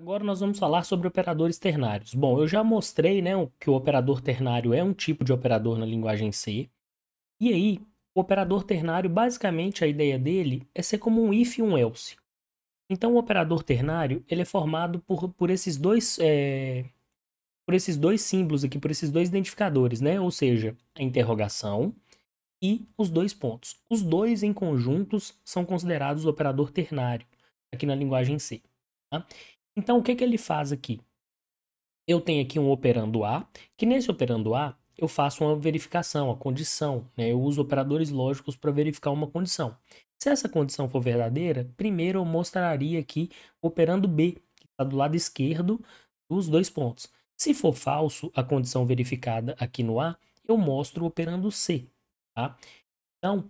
Agora nós vamos falar sobre operadores ternários. Bom, eu já mostrei né, que o operador ternário é um tipo de operador na linguagem C. E aí, o operador ternário, basicamente, a ideia dele é ser como um if e um else. Então, o operador ternário ele é formado por, por, esses dois, é, por esses dois símbolos aqui, por esses dois identificadores, né? ou seja, a interrogação e os dois pontos. Os dois em conjuntos são considerados operador ternário, aqui na linguagem C. Tá? Então, o que, que ele faz aqui? Eu tenho aqui um operando A, que nesse operando A eu faço uma verificação, a condição. Né? Eu uso operadores lógicos para verificar uma condição. Se essa condição for verdadeira, primeiro eu mostraria aqui operando B, que está do lado esquerdo dos dois pontos. Se for falso, a condição verificada aqui no A, eu mostro operando C. Tá? Então,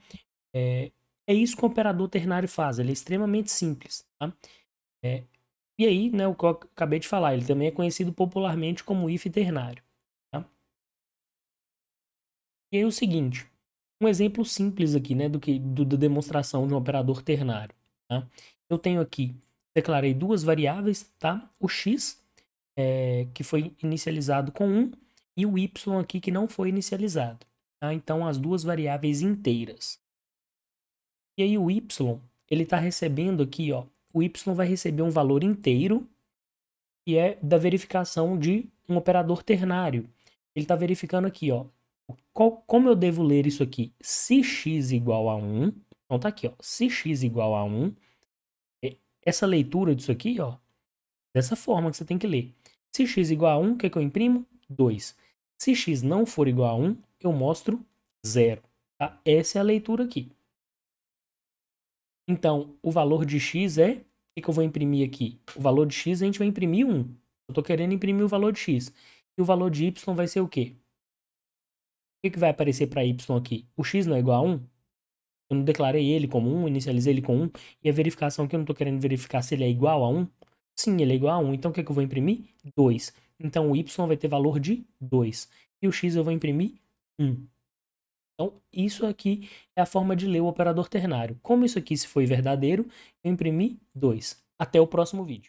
é, é isso que o operador ternário faz, ele é extremamente simples. Tá? É, e aí, né, o que eu acabei de falar, ele também é conhecido popularmente como if ternário. Tá? E aí o seguinte, um exemplo simples aqui, né, do que do, da demonstração de um operador ternário. Tá? Eu tenho aqui, declarei duas variáveis, tá? O x é, que foi inicializado com 1 e o y aqui que não foi inicializado. Tá? Então as duas variáveis inteiras. E aí o y ele está recebendo aqui, ó, o Y vai receber um valor inteiro, que é da verificação de um operador ternário. Ele está verificando aqui, ó, qual, como eu devo ler isso aqui? Se x igual a 1, então tá aqui, ó, se x igual a 1, é, essa leitura disso aqui, ó, dessa forma que você tem que ler. Se x igual a 1, o que, é que eu imprimo? 2. Se x não for igual a 1, eu mostro 0. Tá? Essa é a leitura aqui. Então, o valor de x é... O que, que eu vou imprimir aqui? O valor de x a gente vai imprimir 1. Eu estou querendo imprimir o valor de x. E o valor de y vai ser o quê? O que, que vai aparecer para y aqui? O x não é igual a 1? Eu não declarei ele como 1, inicializei ele com 1. E a verificação aqui eu não estou querendo verificar se ele é igual a 1. Sim, ele é igual a 1. Então, o que, que eu vou imprimir? 2. Então, o y vai ter valor de 2. E o x eu vou imprimir 1. Então, isso aqui é a forma de ler o operador ternário. Como isso aqui se foi verdadeiro, eu imprimi 2. Até o próximo vídeo.